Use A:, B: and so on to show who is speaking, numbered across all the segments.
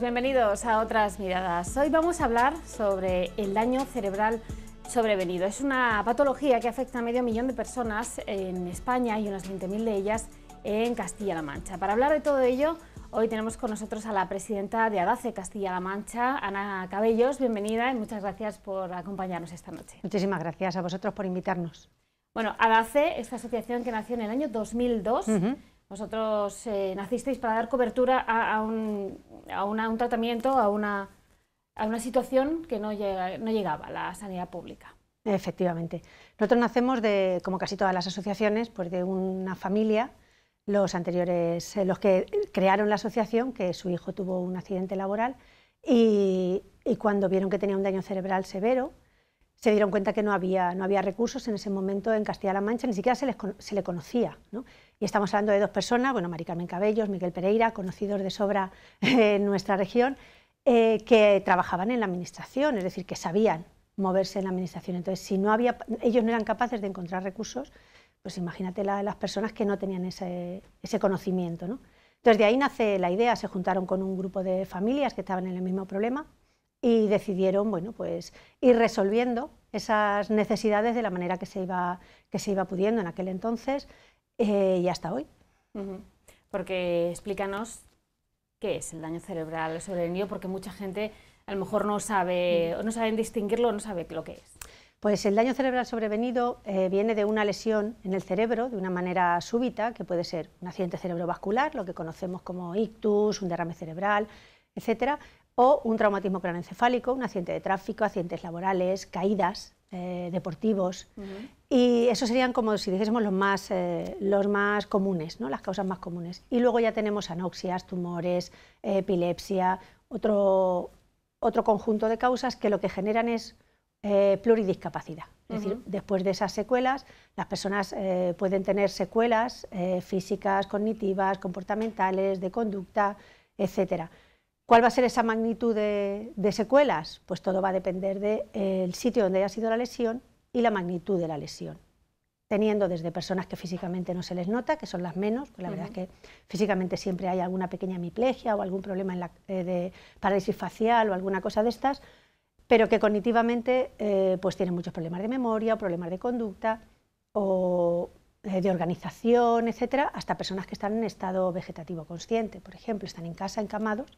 A: bienvenidos a Otras Miradas. Hoy vamos a hablar sobre el daño cerebral sobrevenido. Es una patología que afecta a medio millón de personas en España y unas 20.000 de ellas en Castilla-La Mancha. Para hablar de todo ello, hoy tenemos con nosotros a la presidenta de ADACE Castilla-La Mancha, Ana Cabellos. Bienvenida y muchas gracias por acompañarnos esta noche. Muchísimas
B: gracias a vosotros por invitarnos.
A: Bueno, ADACE, esta asociación que nació en el año 2002, vosotros eh, nacisteis para dar cobertura a, un, tratamiento, a una, situación que no, llegaba a la sanidad pública.
B: Efectivamente. Nosotros nacemos de, como casi todas las asociaciones, pues de una familia, los anteriores, eh, los que crearon la asociación, que su hijo tuvo un accidente laboral y cuando vieron que tenía un daño cerebral severo, se dieron cuenta que no había, no había recursos en ese momento en Castilla-La Mancha, ni siquiera se, les, le conocía. Y estamos hablando de dos personas, bueno, Mari Carmen Cabellos, Miguel Pereira, conocidos de sobra en nuestra región, eh, que trabajaban en la administración, es decir, que sabían moverse en la administración. Entonces, si no había, ellos no eran capaces de encontrar recursos, pues imagínate las personas que no tenían ese, conocimiento. Entonces, de ahí nace la idea, se juntaron con un grupo de familias que estaban en el mismo problema y decidieron bueno, pues, ir resolviendo esas necesidades de la manera que se iba, que se iba pudiendo en aquel entonces eh, y hasta hoy.
A: Porque explícanos qué es el daño cerebral sobrevenido, porque mucha gente a lo mejor no sabe, o no saben distinguirlo, no sabe lo que es.
B: Pues el daño cerebral sobrevenido eh, viene de una lesión en el cerebro de una manera súbita, que puede ser un accidente cerebrovascular, lo que conocemos como ictus, un derrame cerebral, etcétera, o un traumatismo craneoencefálico, un accidente de tráfico, accidentes laborales, caídas, eh, deportivos. Y eso serían como si dijésemos eh, los más, comunes, ¿no? las causas más comunes. Y luego ya tenemos anoxias, tumores, epilepsia, otro, conjunto de causas que lo que generan es eh, pluridiscapacidad. Es decir, después de esas secuelas, las personas pueden tener secuelas físicas, cognitivas, comportamentales, de conducta, etcétera. ¿Cuál va a ser esa magnitud de, secuelas? Pues todo va a depender del sitio donde haya sido la lesión y la magnitud de la lesión. Teniendo desde personas que físicamente no se les nota, que son las menos, pues la verdad es que físicamente siempre hay alguna pequeña hemiplegia o algún problema eh, de parálisis facial o alguna cosa de estas, pero que cognitivamente eh, pues tienen muchos problemas de memoria o problemas de conducta o eh, de organización, etcétera, hasta personas que están en estado vegetativo consciente, por ejemplo, están en casa encamados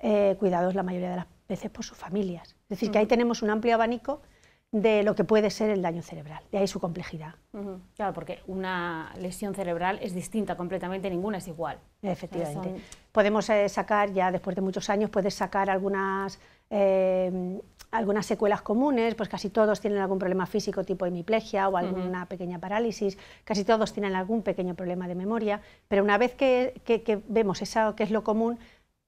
B: eh, cuidados la mayoría de las veces por sus familias. Es decir, que ahí tenemos un amplio abanico de lo que puede ser el daño cerebral, de ahí su complejidad.
A: Claro, porque una lesión cerebral es distinta completamente, ninguna es igual. Efectivamente. Podemos eh, sacar, ya después
B: de muchos años, puedes sacar eh, algunas, secuelas comunes, pues casi todos tienen algún problema físico tipo hemiplegia o alguna pequeña parálisis, casi todos tienen algún pequeño problema de memoria, pero una vez que, que vemos eso que es lo común,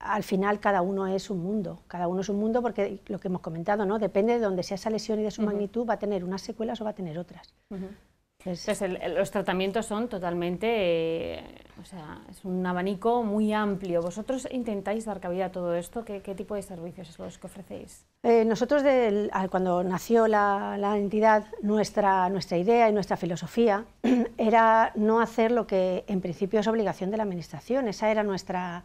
B: al final cada uno es un mundo, cada uno es un mundo porque lo que hemos comentado, ¿no? Depende de dónde sea esa lesión y de su magnitud, va a tener unas secuelas o va a tener otras.
A: los tratamientos son totalmente, es un abanico muy amplio. ¿Vosotros intentáis dar cabida a todo esto? ¿Qué, tipo de servicios es lo que ofrecéis?
B: Eh, nosotros, cuando nació la, entidad, nuestra idea y nuestra filosofía era no hacer lo que en principio es obligación de la Administración. Esa era nuestra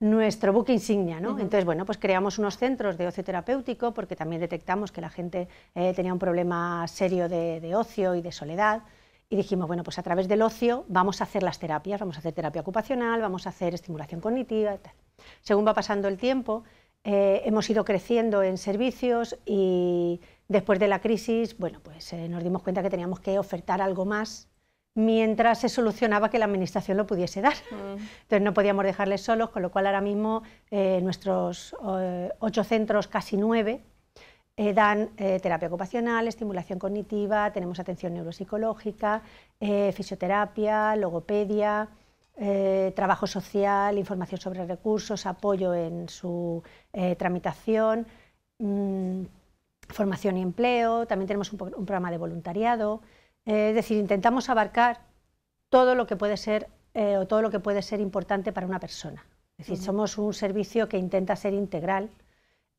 B: nuestro buque insignia, ¿no? Entonces, bueno, pues creamos unos centros de ocio terapéutico porque también detectamos que la gente eh, tenía un problema serio de, ocio y de soledad y dijimos, bueno, pues a través del ocio vamos a hacer las terapias, vamos a hacer terapia ocupacional, vamos a hacer estimulación cognitiva, Según va pasando el tiempo, eh, hemos ido creciendo en servicios y después de la crisis, bueno, pues eh, nos dimos cuenta que teníamos que ofertar algo más mientras se solucionaba que la administración lo pudiese dar. Mm. Entonces no podíamos dejarles solos, con lo cual ahora mismo eh, nuestros eh, ocho centros, casi nueve, eh, dan terapia ocupacional, estimulación cognitiva, tenemos atención neuropsicológica, fisioterapia, logopedia, trabajo social, información sobre recursos, apoyo en su tramitación, mm, formación y empleo, también tenemos un programa de voluntariado es decir, intentamos abarcar todo lo que puede ser eh, o todo lo que puede ser importante para una persona. Es decir, somos un servicio que intenta ser integral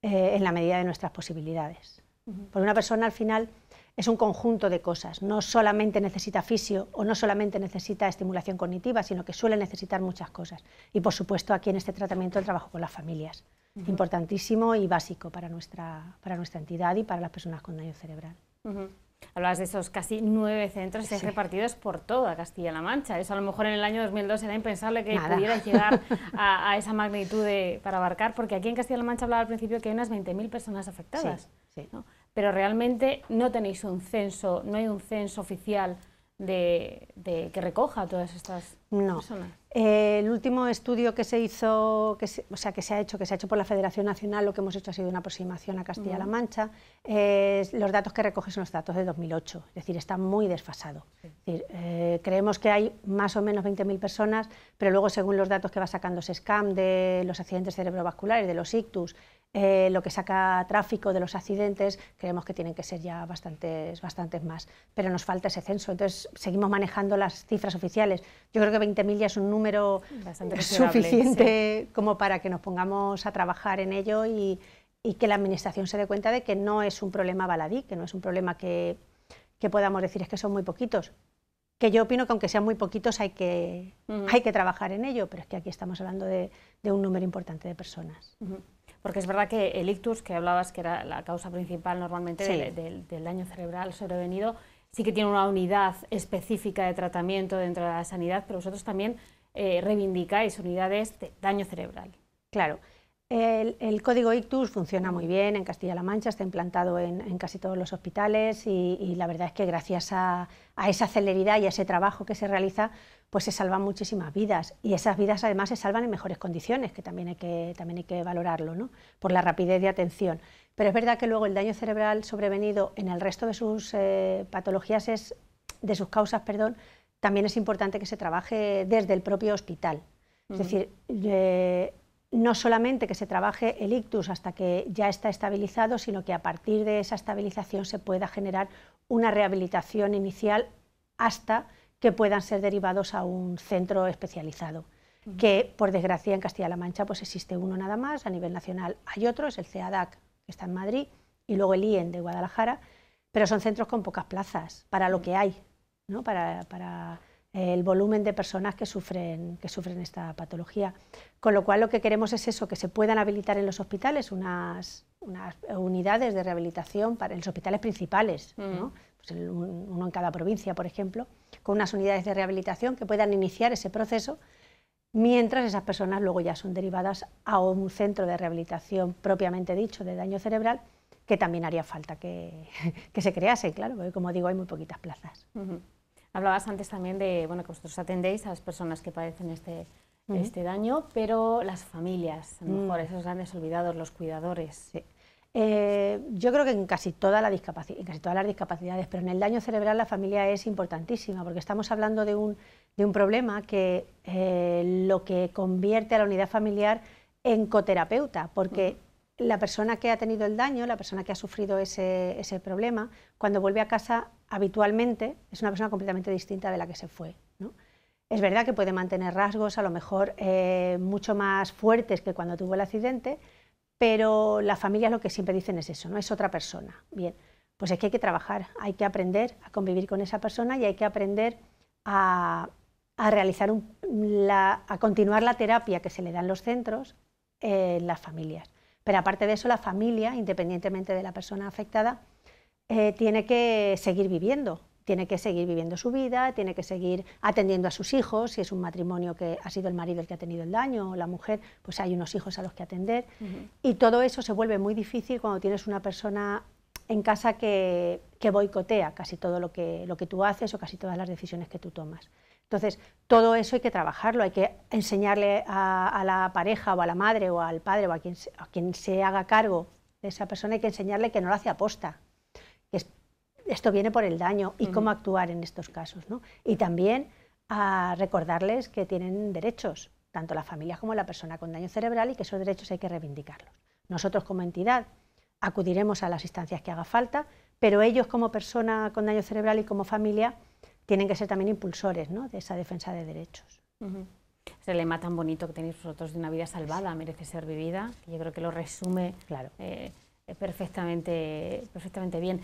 B: eh, en la medida de nuestras posibilidades. Por Porque una persona al final es un conjunto de cosas. No solamente necesita fisio o no solamente necesita estimulación cognitiva, sino que suele necesitar muchas cosas. Y por supuesto aquí en este tratamiento el trabajo con las familias. Importantísimo y básico para para nuestra entidad y para las personas con daño cerebral.
A: Hablabas de esos casi nueve centros repartidos por toda Castilla-La Mancha. Eso a lo mejor en el año 2002 era impensable que pudieran llegar a, esa magnitud para abarcar, porque aquí en Castilla-La Mancha hablaba al principio que hay unas 20.000 personas afectadas. sí. Pero realmente no tenéis un censo, no hay un censo oficial de, que recoja todas estas personas?
B: Eh, el último estudio que se hizo, que o sea, que se ha hecho, que se ha hecho por la Federación Nacional, lo que hemos hecho ha sido una aproximación a Castilla-La Mancha. los datos que recoge son los datos de 2008, es decir, está muy desfasado. Eh, creemos que hay más o menos 20.000 personas, pero luego, según los datos que va sacando SESCAM de los accidentes cerebrovasculares, de los ictus eh, lo que saca tráfico de los accidentes, creemos que tienen que ser ya bastantes, bastantes más. Pero nos falta ese censo, entonces seguimos manejando las cifras oficiales. Yo creo que 20.000 ya es un número eh, suficiente como para que nos pongamos a trabajar en ello y, que la Administración se dé cuenta de que no es un problema baladí, que no es un problema que, podamos decir es que son muy poquitos. Que yo opino que aunque sean muy poquitos hay que, hay que trabajar en ello, pero es que aquí estamos hablando de, un número importante de personas.
A: Porque es verdad que el ictus, que hablabas que era la causa principal normalmente del, daño cerebral sobrevenido, sí que tiene una unidad específica de tratamiento dentro de la sanidad, pero vosotros también eh, reivindicáis unidades de daño cerebral. Claro.
B: El, código ICTUS funciona muy bien en Castilla-La Mancha, está implantado en, casi todos los hospitales y, la verdad es que gracias a, esa celeridad y a ese trabajo que se realiza, pues se salvan muchísimas vidas y esas vidas además se salvan en mejores condiciones, que también hay que, también hay que valorarlo, ¿no? por la rapidez de atención. Pero es verdad que luego el daño cerebral sobrevenido en el resto de sus eh, patologías es, de sus causas, perdón, también es importante que se trabaje desde el propio hospital. Es decir, eh, no solamente que se trabaje el ictus hasta que ya está estabilizado, sino que a partir de esa estabilización se pueda generar una rehabilitación inicial hasta que puedan ser derivados a un centro especializado, que por desgracia en Castilla-La Mancha pues existe uno nada más, a nivel nacional hay otro, es el CEADAC, que está en Madrid, y luego el IEN de Guadalajara, pero son centros con pocas plazas para lo que hay, ¿no? para el volumen de personas que sufren, que sufren esta patología. Con lo cual lo que queremos es eso, que se puedan habilitar en los hospitales unas, unas unidades de rehabilitación para, en los hospitales principales, mm. pues uno en cada provincia, por ejemplo, con unas unidades de rehabilitación que puedan iniciar ese proceso mientras esas personas luego ya son derivadas a un centro de rehabilitación propiamente dicho de daño cerebral, que también haría falta que, se crease, claro, porque como digo, hay muy poquitas plazas.
A: Hablabas antes también de bueno, que vosotros atendéis a las personas que padecen este, este daño, pero las familias, a lo mejor mm. esos grandes olvidados, los cuidadores.
B: Eh, yo creo que en casi, toda la en casi, todas las discapacidades, pero en el daño cerebral la familia es importantísima, porque estamos hablando de un, de un problema que eh, lo que convierte a la unidad familiar en coterapeuta, porque la persona que ha tenido el daño, la persona que ha sufrido ese, problema, cuando vuelve a casa habitualmente es una persona completamente distinta de la que se fue. Es verdad que puede mantener rasgos a lo mejor eh, mucho más fuertes que cuando tuvo el accidente, pero las familias lo que siempre dicen es eso, no es otra persona. Bien, pues es que hay que trabajar, hay que aprender a convivir con esa persona y hay que aprender a, realizar a continuar la terapia que se le da en los centros, en las familias. Pero aparte de eso, la familia, independientemente de la persona afectada, eh, tiene que seguir viviendo, tiene que seguir viviendo su vida, tiene que seguir atendiendo a sus hijos, si es un matrimonio que ha sido el marido el que ha tenido el daño o la mujer, pues hay unos hijos a los que atender. Y todo eso se vuelve muy difícil cuando tienes una persona en casa que, boicotea casi todo lo que tú haces o casi todas las decisiones que tú tomas. Entonces, todo eso hay que trabajarlo, hay que enseñarle a, la pareja o a la madre o al padre o a quien, se haga cargo de esa persona, hay que enseñarle que no lo hace aposta, que esto viene por el daño y cómo actuar en estos casos. ¿no? Y también a recordarles que tienen derechos, tanto la familia como la persona con daño cerebral, y que esos derechos hay que reivindicarlos. Nosotros como entidad acudiremos a las instancias que haga falta, pero ellos como persona con daño cerebral y como familia tienen que ser también impulsores ¿no? de esa defensa de derechos.
A: Uh -huh. Ese lema tan bonito que tenéis vosotros de una vida salvada merece ser vivida, que yo creo que lo resume claro. Eh, perfectamente, perfectamente bien.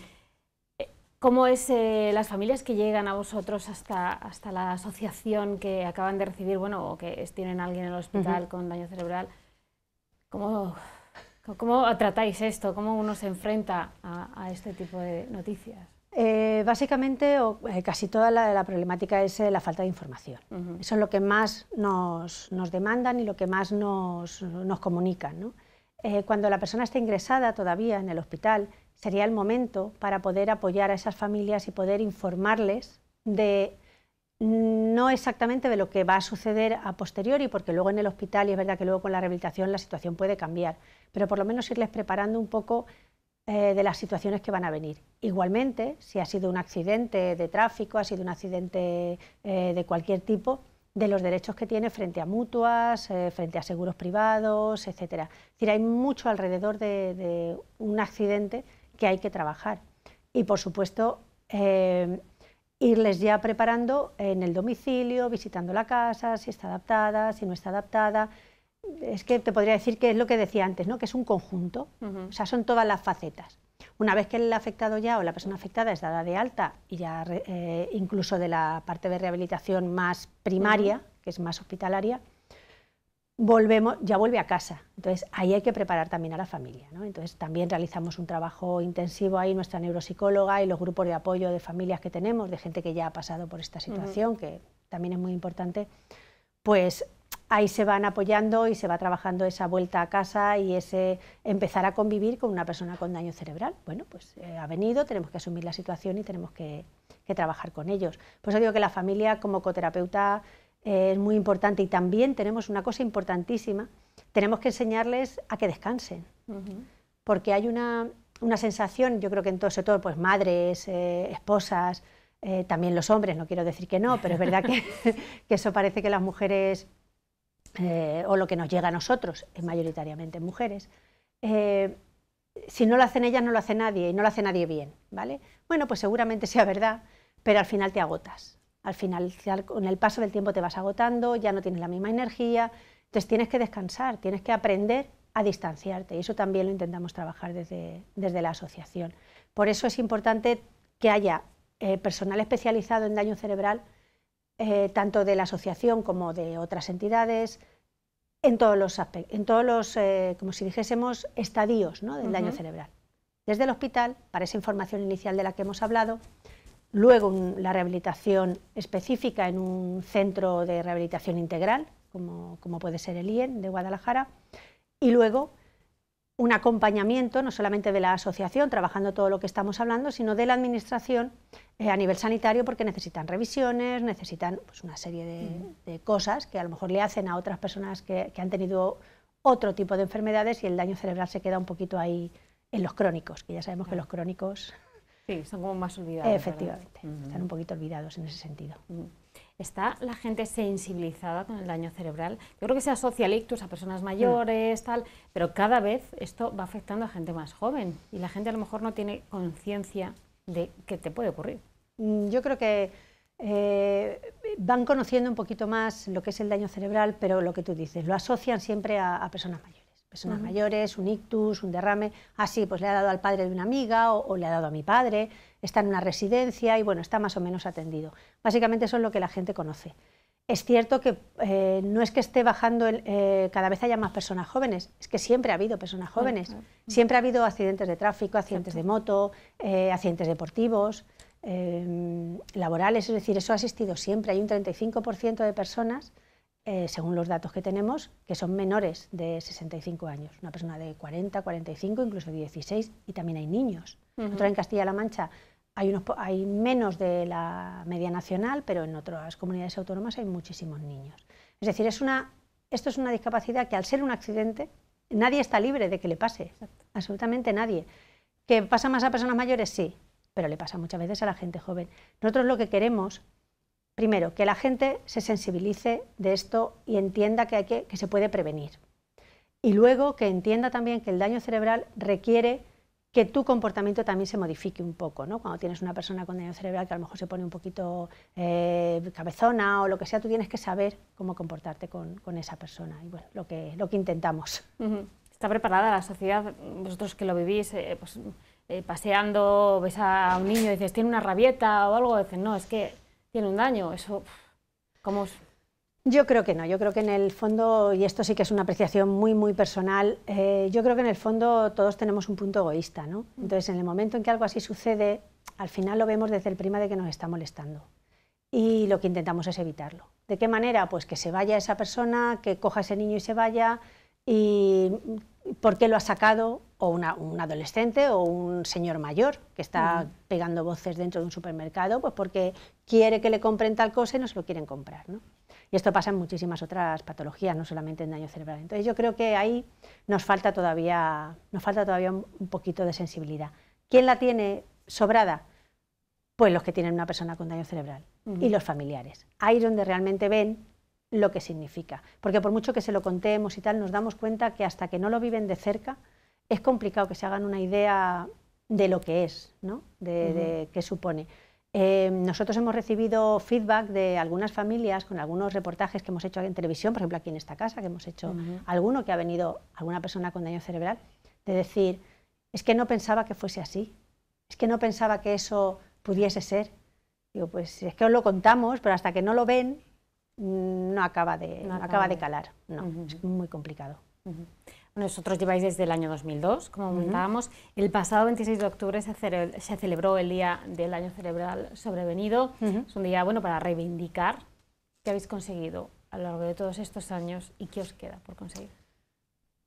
A: Eh, ¿Cómo es eh, las familias que llegan a vosotros hasta, hasta la asociación que acaban de recibir, bueno, o que tienen a alguien en el hospital con daño cerebral? ¿Cómo, ¿Cómo tratáis esto? ¿Cómo uno se enfrenta a este tipo de noticias?
B: Eh, básicamente, eh, casi toda la, problemática es eh, la falta de información. Eso es lo que más nos, demandan y lo que más nos, comunican. cuando la persona está ingresada todavía en el hospital, sería el momento para poder apoyar a esas familias y poder informarles de mm, no exactamente de lo que va a suceder a posteriori, porque luego en el hospital, y es verdad que luego con la rehabilitación la situación puede cambiar, pero por lo menos irles preparando un poco eh, de las situaciones que van a venir. Igualmente, si ha sido un accidente de tráfico, ha sido un accidente eh, de cualquier tipo, de los derechos que tiene frente a mutuas, eh, frente a seguros privados, etcétera. Es decir, hay mucho alrededor de, un accidente que hay que trabajar. Y, por supuesto, irles ya preparando en el domicilio, visitando la casa, si está adaptada, si no está adaptada, es que te podría decir que es lo que decía antes, ¿no? que es un conjunto, o sea, son todas las facetas. Una vez que el afectado ya o la persona afectada es dada de alta y ya eh, incluso de la parte de rehabilitación más primaria, que es más hospitalaria, volvemos, ya vuelve a casa. Entonces ahí hay que preparar también a la familia. Entonces también realizamos un trabajo intensivo ahí, nuestra neuropsicóloga y los grupos de apoyo de familias que tenemos, de gente que ya ha pasado por esta situación, que también es muy importante, pues ahí se van apoyando y se va trabajando esa vuelta a casa y ese empezar a convivir con una persona con daño cerebral. Bueno, pues eh, ha venido, tenemos que asumir la situación y tenemos que, trabajar con ellos. Por eso digo que la familia como coterapeuta eh, es muy importante y también tenemos una cosa importantísima, tenemos que enseñarles a que descansen, porque hay una, sensación, yo creo que en todo, sobre todo pues madres, eh, esposas, también los hombres, no quiero decir que no, pero es verdad que eso parece que las mujeres eh, o lo que nos llega a nosotros, eh, mayoritariamente mujeres, eh, si no lo hacen ellas, no lo hace nadie y no lo hace nadie bien, ¿vale? Bueno, pues seguramente sea verdad, pero al final te agotas. Al final, con el paso del tiempo te vas agotando, ya no tienes la misma energía, entonces tienes que descansar, tienes que aprender a distanciarte y eso también lo intentamos trabajar desde, desde la asociación. Por eso es importante que haya personal especializado en daño cerebral eh, tanto de la asociación como de otras entidades, en todos los, en todos los eh, como si dijésemos, estadios del daño cerebral. Desde el hospital, para esa información inicial de la que hemos hablado, luego la rehabilitación específica en un centro de rehabilitación integral, como, como puede ser el IEN de Guadalajara, y luego un acompañamiento no solamente de la asociación, trabajando todo lo que estamos hablando, sino de la administración eh, a nivel sanitario, porque necesitan revisiones, necesitan pues, una serie de, cosas que a lo mejor le hacen a otras personas que, han tenido otro tipo de enfermedades y el daño cerebral se queda un poquito ahí en los crónicos, que ya sabemos que los crónicos...
A: Sí, son como más olvidados. Efectivamente, están un
B: poquito olvidados en ese sentido
A: está la gente sensibilizada con el daño cerebral. Yo creo que se asocia el ictus a personas mm. mayores, tal, pero cada vez esto va afectando a gente más joven y la gente a lo mejor no tiene conciencia de qué te puede ocurrir. Mm, yo creo
B: que eh, van conociendo un poquito más lo que es el daño cerebral, pero lo que tú dices, lo asocian siempre a personas mayores personas mayores, un ictus, un derrame, así, ah, sí, pues le ha dado al padre de una amiga o, le ha dado a mi padre, está en una residencia y bueno, está más o menos atendido. Básicamente eso es lo que la gente conoce. Es cierto que eh, no es que esté bajando, eh, cada vez haya más personas jóvenes, es que siempre ha habido personas jóvenes, siempre ha habido accidentes de tráfico, accidentes de moto, eh, accidentes deportivos, em, laborales, es decir, eso ha existido siempre. Hay un 35% de personas eh, según los datos que tenemos, que son menores de 65 años. Una persona de 40, 45, incluso 16, y también hay niños. nosotros en Castilla-La Mancha hay, unos, hay menos de la media nacional, pero en otras comunidades autónomas hay muchísimos niños. Es decir, esto es una discapacidad que al ser un accidente, nadie está libre de que le pase, absolutamente nadie. ¿Que pasa más a personas mayores? Sí, pero le pasa muchas veces a la gente joven. Nosotros lo que queremos primero, que la gente se sensibilice de esto y entienda que, hay que, se puede prevenir. Y luego que entienda también que el daño cerebral requiere que tu comportamiento también se modifique un poco, Cuando tienes una persona con daño cerebral que a lo mejor se pone un poquito eh, cabezona o lo que sea, tú tienes que saber cómo comportarte con, esa persona. Y bueno, lo
A: que, lo que intentamos. ¿Está preparada la sociedad, vosotros que lo vivís, eh, pues, eh, paseando, ves a un niño y dices, tiene una rabieta o algo, dices, no, es que tiene un daño. Eso, ¿cómo Yo creo que no, yo creo que en el
B: fondo, y esto sí que es una apreciación muy, muy personal, eh, yo creo que en el fondo todos tenemos un punto egoísta, ¿no? Mm. Entonces, en el momento en que algo así sucede, al final lo vemos desde el prima de que nos está molestando. Y lo que intentamos es evitarlo. ¿De qué manera? Pues que se vaya esa persona, que coja ese niño y se vaya, y por qué lo ha sacado, o un adolescente o un señor mayor que está pegando voces dentro de un supermercado, pues porque quiere que le compren tal cosa y no se lo quieren comprar. Y esto pasa en muchísimas otras patologías, no solamente en daño cerebral. Entonces yo creo que ahí nos falta todavía, nos falta todavía un poquito de sensibilidad. ¿Quién la tiene sobrada? Pues los que tienen una persona con daño cerebral y los familiares. Ahí es donde realmente ven lo que significa. Porque por mucho que se lo contemos y tal, nos damos cuenta que hasta que no lo viven de cerca, es complicado que se hagan una idea de lo que es, ¿no? de, qué supone. Eh, nosotros hemos recibido feedback de algunas familias con algunos reportajes que hemos hecho en televisión, por ejemplo aquí en esta casa, que hemos hecho alguno que ha venido alguna persona con daño cerebral, de decir, es que no pensaba que fuese así, es que no pensaba que eso pudiese ser. Digo, pues es que os lo contamos, pero hasta que no lo ven, mm, no acaba de, acaba, de. calar.
A: No, es muy complicado. Nosotros lleváis desde el año 2002, como comentábamos. El pasado 26 de octubre se, celebró el Día del Año Cerebral Sobrevenido. Es un día bueno para reivindicar qué habéis conseguido a lo largo de todos estos años y qué os queda por conseguir.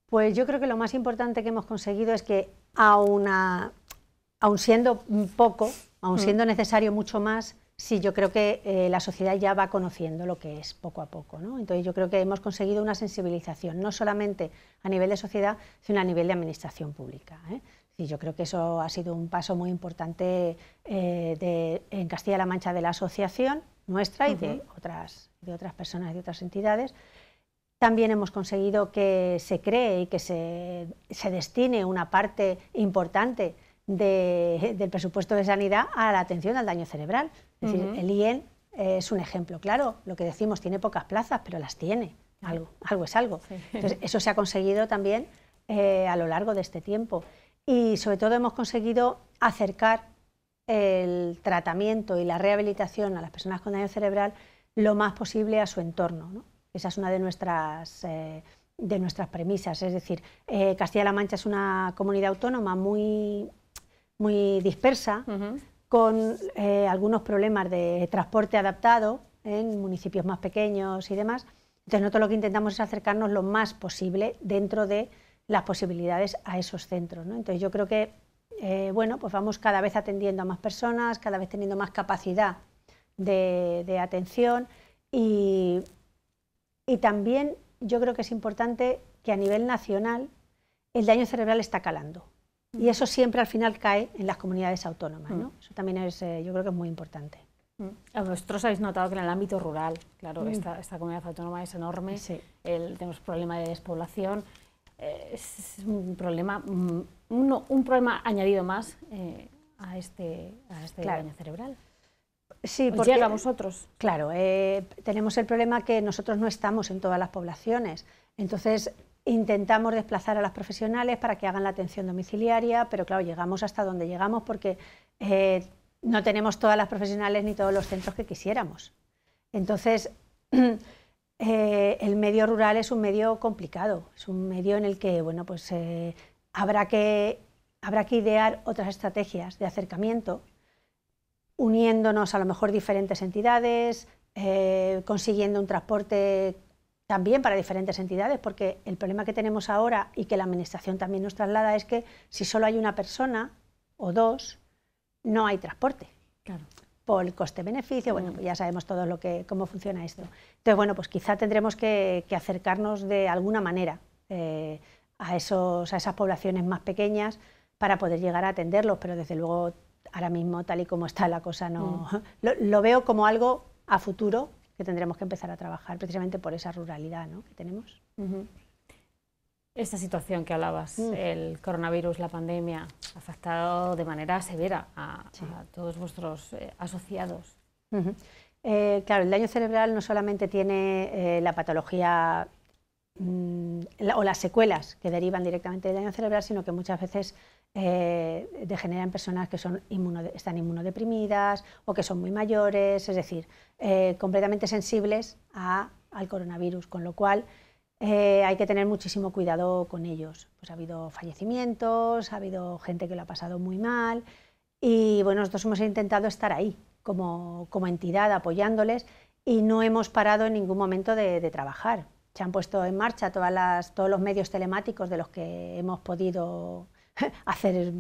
A: Pues yo creo que lo más importante que hemos conseguido es
B: que aun, siendo poco, aun siendo necesario mucho más, Sí, yo creo que eh, la sociedad ya va conociendo lo que es poco a poco. ¿no? Entonces yo creo que hemos conseguido una sensibilización, no solamente a nivel de sociedad, sino a nivel de administración pública. ¿eh? Y yo creo que eso ha sido un paso muy importante eh, en Castilla-La Mancha de la asociación nuestra y de, otras, de otras personas, de otras entidades. También hemos conseguido que se cree y que se, destine una parte importante del presupuesto de sanidad a la atención al daño cerebral, el IEN es un ejemplo. Claro, lo que decimos, tiene pocas plazas, pero las tiene. Algo, algo es algo. eso se ha conseguido también eh, a lo largo de este tiempo. Y sobre todo hemos conseguido acercar el tratamiento y la rehabilitación a las personas con daño cerebral lo más posible a su entorno. Esa es una de nuestras, eh, de nuestras premisas. Es decir, eh, Castilla-La Mancha es una comunidad autónoma muy, muy dispersa, con eh, algunos problemas de transporte adaptado en municipios más pequeños y demás. Entonces nosotros lo que intentamos es acercarnos lo más posible dentro de las posibilidades a esos centros. Entonces yo creo que eh, bueno, pues vamos cada vez atendiendo a más personas, cada vez teniendo más capacidad de, atención y también yo creo que es importante que a nivel nacional el daño cerebral está calando. Y eso siempre al final cae en las comunidades autónomas. ¿no? Mm. Eso también es, eh, yo creo que es muy importante.
A: Mm. Vosotros habéis notado que en el ámbito rural, claro, mm. esta, esta comunidad autónoma es enorme, sí. el, tenemos problema de despoblación, eh, es un problema, un, problema añadido más eh, a este, este daño cerebral.
B: Sí, porque, llega a vosotros. Claro, tenemos el problema que nosotros no estamos en todas las poblaciones. Entonces, Intentamos desplazar a las profesionales para que hagan la atención domiciliaria, pero claro, llegamos hasta donde llegamos porque eh, no tenemos todas las profesionales ni todos los centros que quisiéramos. Entonces, eh, el medio rural es un medio complicado, es un medio en el que bueno, pues, eh, habrá, que, habrá que idear otras estrategias de acercamiento, uniéndonos a lo mejor diferentes entidades, consiguiendo un transporte también para diferentes entidades, porque el problema que tenemos ahora y que la Administración también nos traslada es que si solo hay una persona o dos, no hay transporte. Por el coste-beneficio, bueno, mm. pues ya sabemos todo lo que, cómo funciona esto. Entonces, bueno, pues quizá tendremos que, acercarnos de alguna manera eh, a, esos, a esas poblaciones más pequeñas para poder llegar a atenderlos, pero desde luego ahora mismo, tal y como está la cosa, no mm. lo veo como algo a futuro que tendremos que empezar a trabajar precisamente por esa ruralidad ¿no? que tenemos.
A: Esta situación que hablabas, mm. el coronavirus, la pandemia, ha afectado de manera severa a, todos vuestros eh, asociados.
B: Eh, claro, el daño cerebral no solamente tiene eh, la patología mm, o las secuelas que derivan directamente del daño cerebral, sino que muchas veces eh, degeneran personas que son están inmunodeprimidas o que son muy mayores, es decir, eh, completamente sensibles al coronavirus, con lo cual eh, hay que tener muchísimo cuidado con ellos. Pues ha habido fallecimientos, ha habido gente que lo ha pasado muy mal y bueno, nosotros hemos intentado estar ahí como, entidad apoyándoles y no hemos parado en ningún momento de, trabajar. Se han puesto en marcha todas las, todos los medios telemáticos de los que hemos podido hacer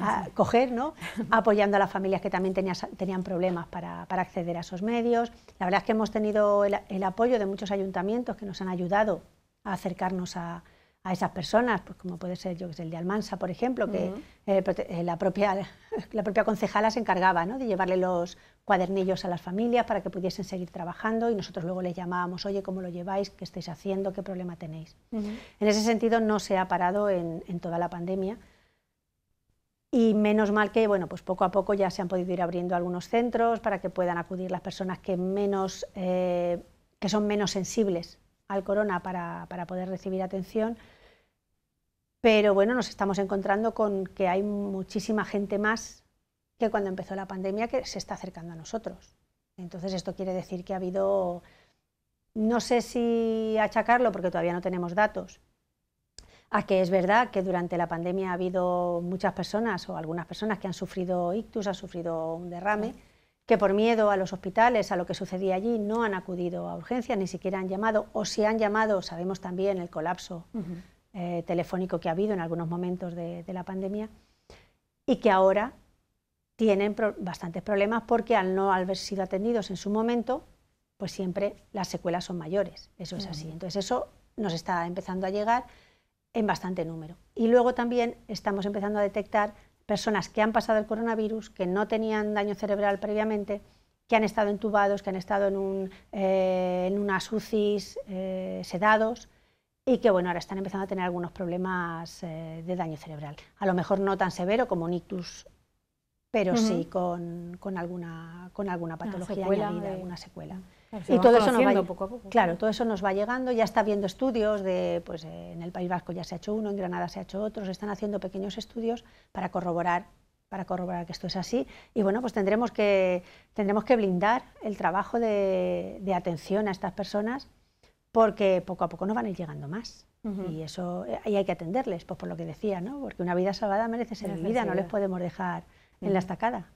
B: a coger, ¿no? apoyando a las familias que también tenían problemas para, acceder a esos medios. La verdad es que hemos tenido el, apoyo de muchos ayuntamientos que nos han ayudado a acercarnos a, esas personas, pues como puede ser yo, el de Almansa, por ejemplo, que eh, la, propia, la propia concejala se encargaba ¿no? de llevarle los, cuadernillos a las familias para que pudiesen seguir trabajando y nosotros luego les llamábamos, oye, ¿cómo lo lleváis? ¿Qué estáis haciendo? ¿Qué problema tenéis? En ese sentido no se ha parado en, toda la pandemia y menos mal que, bueno, pues poco a poco ya se han podido ir abriendo algunos centros para que puedan acudir las personas que, menos, eh, que son menos sensibles al corona para, para poder recibir atención pero bueno, nos estamos encontrando con que hay muchísima gente más que cuando empezó la pandemia que se está acercando a nosotros. Entonces esto quiere decir que ha habido, no sé si achacarlo porque todavía no tenemos datos, a que es verdad que durante la pandemia ha habido muchas personas o algunas personas que han sufrido ictus, han sufrido un derrame, que por miedo a los hospitales, a lo que sucedía allí, no han acudido a urgencias, ni siquiera han llamado, o si han llamado, sabemos también el colapso eh, telefónico que ha habido en algunos momentos de, de la pandemia, y que ahora tienen bastantes problemas porque al no haber sido atendidos en su momento, pues siempre las secuelas son mayores. Eso es así. Entonces eso nos está empezando a llegar en bastante número. Y luego también estamos empezando a detectar personas que han pasado el coronavirus, que no tenían daño cerebral previamente, que han estado entubados, que han estado en, un, eh, en unas UCIs eh, sedados y que bueno, ahora están empezando a tener algunos problemas eh, de daño cerebral. A lo mejor no tan severo como un ictus pero sí con, con, alguna, con alguna patología añadida, de... alguna secuela. y todo eso nos va, poco a poco. Claro, todo eso nos va llegando, ya está habiendo estudios de, pues en el País Vasco ya se ha hecho uno, en Granada se ha hecho otro, se están haciendo pequeños estudios para corroborar para corroborar que esto es así y bueno pues tendremos que tendremos que blindar el trabajo de, atención a estas personas porque poco a poco nos van a ir llegando más y eso y eh, hay que atenderles, pues por lo que decía no porque una vida salvada merece ser vivida no les podemos dejar en la estacada.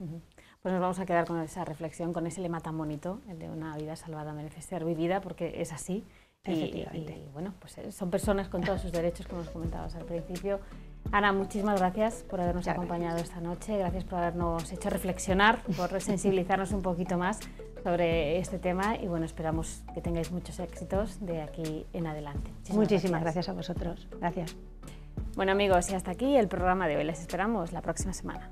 A: Pues nos vamos a quedar con esa reflexión, con ese lema tan bonito, el de una vida salvada merece ser vivida, porque es así. Y, bueno, pues eh, son personas con todos sus derechos, como os comentabas al principio. Ana, muchísimas gracias por habernos acompañado esta noche, gracias por habernos hecho reflexionar, por sensibilizarnos un poquito más sobre este tema y bueno, esperamos que tengáis muchos éxitos de aquí en adelante. Muchísimas, gracias. gracias a vosotros. Gracias. Bueno amigos, y hasta aquí el programa de hoy. Les esperamos la próxima semana.